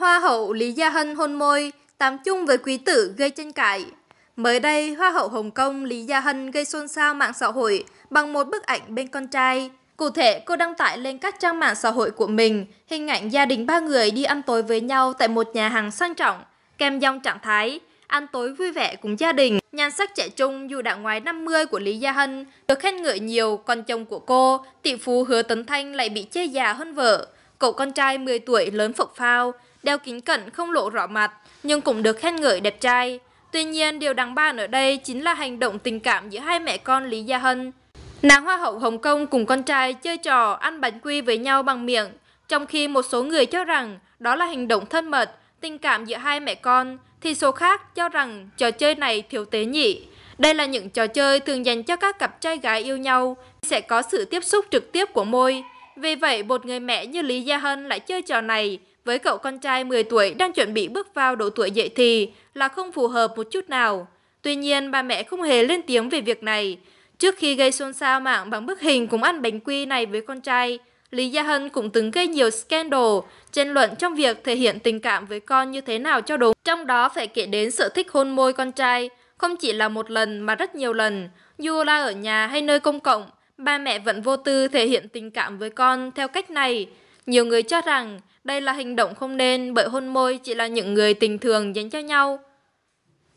Hoa hậu Lý Gia Hân hôn môi, tám chung với quý tử gây tranh cãi. Mới đây, Hoa hậu Hồng Kông Lý Gia Hân gây xôn xao mạng xã hội bằng một bức ảnh bên con trai. Cụ thể, cô đăng tải lên các trang mạng xã hội của mình hình ảnh gia đình ba người đi ăn tối với nhau tại một nhà hàng sang trọng, kèm dòng trạng thái, ăn tối vui vẻ cùng gia đình. Nhan sắc trẻ trung dù đã ngoài 50 của Lý Gia Hân được khen ngợi nhiều, còn chồng của cô, tỷ phú Hứa Tấn Thanh lại bị chê già hơn vợ. Cậu con trai 10 tuổi lớn phộc phao, đeo kính cận không lộ rõ mặt, nhưng cũng được khen ngợi đẹp trai. Tuy nhiên, điều đáng bàn ở đây chính là hành động tình cảm giữa hai mẹ con Lý Gia Hân. Nàng Hoa hậu Hồng Kông cùng con trai chơi trò ăn bánh quy với nhau bằng miệng, trong khi một số người cho rằng đó là hành động thân mật, tình cảm giữa hai mẹ con, thì số khác cho rằng trò chơi này thiếu tế nhị. Đây là những trò chơi thường dành cho các cặp trai gái yêu nhau, sẽ có sự tiếp xúc trực tiếp của môi. Vì vậy, một người mẹ như Lý Gia Hân lại chơi trò này với cậu con trai 10 tuổi đang chuẩn bị bước vào độ tuổi dậy thì là không phù hợp một chút nào. Tuy nhiên, bà mẹ không hề lên tiếng về việc này. Trước khi gây xôn xao mạng bằng bức hình cùng ăn bánh quy này với con trai, Lý Gia Hân cũng từng gây nhiều scandal, tranh luận trong việc thể hiện tình cảm với con như thế nào cho đúng. Trong đó phải kể đến sở thích hôn môi con trai, không chỉ là một lần mà rất nhiều lần. Dù là ở nhà hay nơi công cộng, ba mẹ vẫn vô tư thể hiện tình cảm với con theo cách này. Nhiều người cho rằng đây là hành động không nên bởi hôn môi chỉ là những người tình thường dành cho nhau.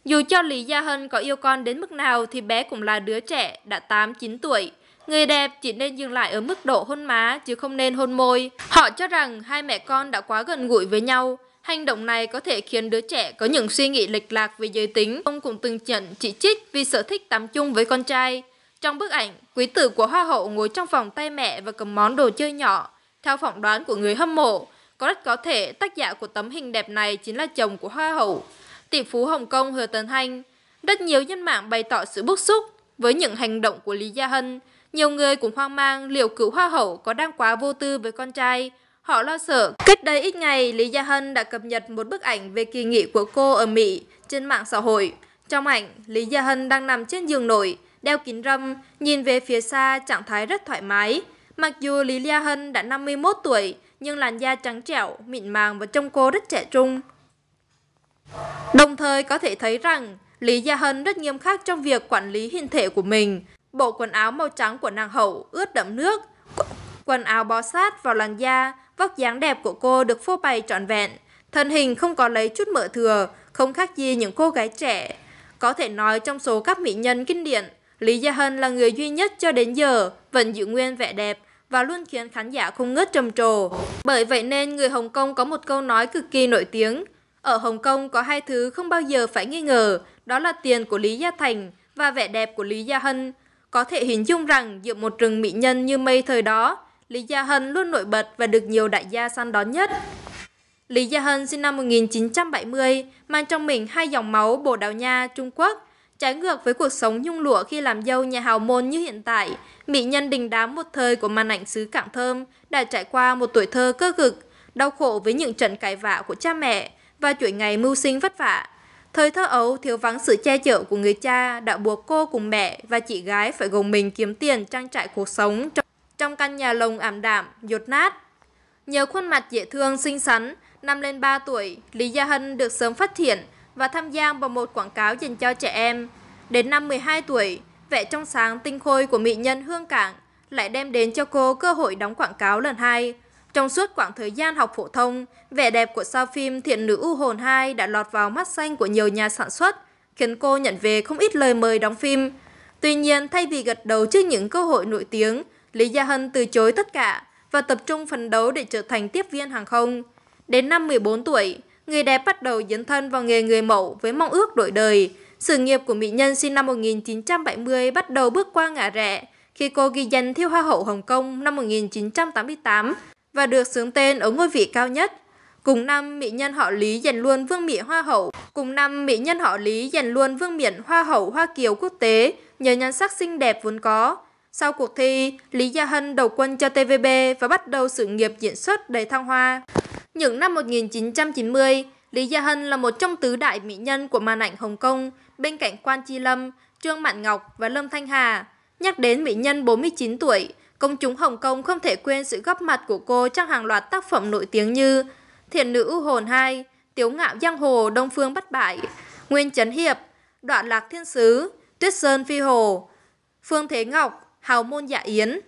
Dù cho Lý Gia Hân có yêu con đến mức nào thì bé cũng là đứa trẻ đã 8-9 tuổi. Người đẹp chỉ nên dừng lại ở mức độ hôn má chứ không nên hôn môi. Họ cho rằng hai mẹ con đã quá gần gũi với nhau. Hành động này có thể khiến đứa trẻ có những suy nghĩ lệch lạc về giới tính. Ông cũng từng nhận chỉ trích vì sở thích tắm chung với con trai. Trong bức ảnh, quý tử của Hoa hậu ngồi trong phòng tay mẹ và cầm món đồ chơi nhỏ. Theo phỏng đoán của người hâm mộ, có rất có thể tác giả của tấm hình đẹp này chính là chồng của Hoa hậu, tỷ phú Hồng Kông Hứa Tấn Thanh. Rất nhiều nhân mạng bày tỏ sự bức xúc với những hành động của Lý Gia Hân. Nhiều người cũng hoang mang liệu cựu Hoa hậu có đang quá vô tư với con trai. Họ lo sợ. Cách đây ít ngày, Lý Gia Hân đã cập nhật một bức ảnh về kỳ nghỉ của cô ở Mỹ trên mạng xã hội. Trong ảnh, Lý Gia Hân đang nằm trên giường nổi, đeo kính râm, nhìn về phía xa trạng thái rất thoải mái. Mặc dù Lý Gia Hân đã 51 tuổi, nhưng làn da trắng trẻo, mịn màng và trông cô rất trẻ trung. Đồng thời có thể thấy rằng Lý Gia Hân rất nghiêm khắc trong việc quản lý hình thể của mình. Bộ quần áo màu trắng của nàng hậu ướt đẫm nước, quần áo bó sát vào làn da, vóc dáng đẹp của cô được phô bày trọn vẹn. Thân hình không có lấy chút mỡ thừa, không khác gì những cô gái trẻ. Có thể nói trong số các mỹ nhân kinh điển, Lý Gia Hân là người duy nhất cho đến giờ vẫn giữ nguyên vẻ đẹp và luôn khiến khán giả không ngớt trầm trồ. Bởi vậy nên người Hồng Kông có một câu nói cực kỳ nổi tiếng. Ở Hồng Kông có hai thứ không bao giờ phải nghi ngờ, đó là tiền của Lý Gia Thành và vẻ đẹp của Lý Gia Hân. Có thể hình dung rằng giữa một rừng mỹ nhân như mây thời đó, Lý Gia Hân luôn nổi bật và được nhiều đại gia săn đón nhất. Lý Gia Hân sinh năm 1970, mang trong mình hai dòng máu Bồ Đào Nha, Trung Quốc – Trái ngược với cuộc sống nhung lụa khi làm dâu nhà hào môn như hiện tại, mỹ nhân đình đám một thời của màn ảnh xứ Cảng Thơm đã trải qua một tuổi thơ cơ cực, đau khổ với những trận cãi vã của cha mẹ và chuỗi ngày mưu sinh vất vả. Thời thơ ấu thiếu vắng sự che chở của người cha đã buộc cô cùng mẹ và chị gái phải gồng mình kiếm tiền trang trải cuộc sống trong căn nhà lồng ảm đạm, dột nát. Nhờ khuôn mặt dễ thương, xinh xắn, năm lên 3 tuổi, Lý Gia Hân được sớm phát triển và tham gia vào một quảng cáo dành cho trẻ em. Đến năm 12 tuổi, vẻ trong sáng tinh khôi của mỹ nhân Hương Cảng lại đem đến cho cô cơ hội đóng quảng cáo lần hai. Trong suốt khoảng thời gian học phổ thông, vẻ đẹp của sao phim Thiện nữ u hồn 2 đã lọt vào mắt xanh của nhiều nhà sản xuất, khiến cô nhận về không ít lời mời đóng phim. Tuy nhiên, thay vì gật đầu trước những cơ hội nổi tiếng, Lý Gia Hân từ chối tất cả và tập trung phấn đấu để trở thành tiếp viên hàng không. Đến năm 14 tuổi, người đẹp bắt đầu dấn thân vào nghề người mẫu với mong ước đổi đời. Sự nghiệp của mỹ nhân sinh năm 1970 bắt đầu bước qua ngã rẽ khi cô ghi danh thiêu Hoa hậu Hồng Kông năm 1988 và được sướng tên ở ngôi vị cao nhất. Cùng năm, mỹ nhân họ Lý giành luôn vương miện Hoa hậu. Cùng năm, mỹ nhân họ Lý giành luôn vương miện Hoa hậu Hoa kiều quốc tế nhờ nhan sắc xinh đẹp vốn có. Sau cuộc thi, Lý Gia Hân đầu quân cho TVB và bắt đầu sự nghiệp diễn xuất đầy thăng hoa. Những năm 1990, Lý Gia Hân là một trong tứ đại mỹ nhân của màn ảnh Hồng Kông, bên cạnh Quan Chi Lâm, Trương Mạn Ngọc và Lâm Thanh Hà. Nhắc đến mỹ nhân 49 tuổi, công chúng Hồng Kông không thể quên sự góp mặt của cô trong hàng loạt tác phẩm nổi tiếng như Thiện nữ U hồn 2, Tiếu ngạo giang hồ Đông Phương bất bại, Nguyên Trấn Hiệp, Đoạn lạc thiên sứ, Tuyết Sơn phi hồ, Phương Thế Ngọc, Hào môn dạ yến.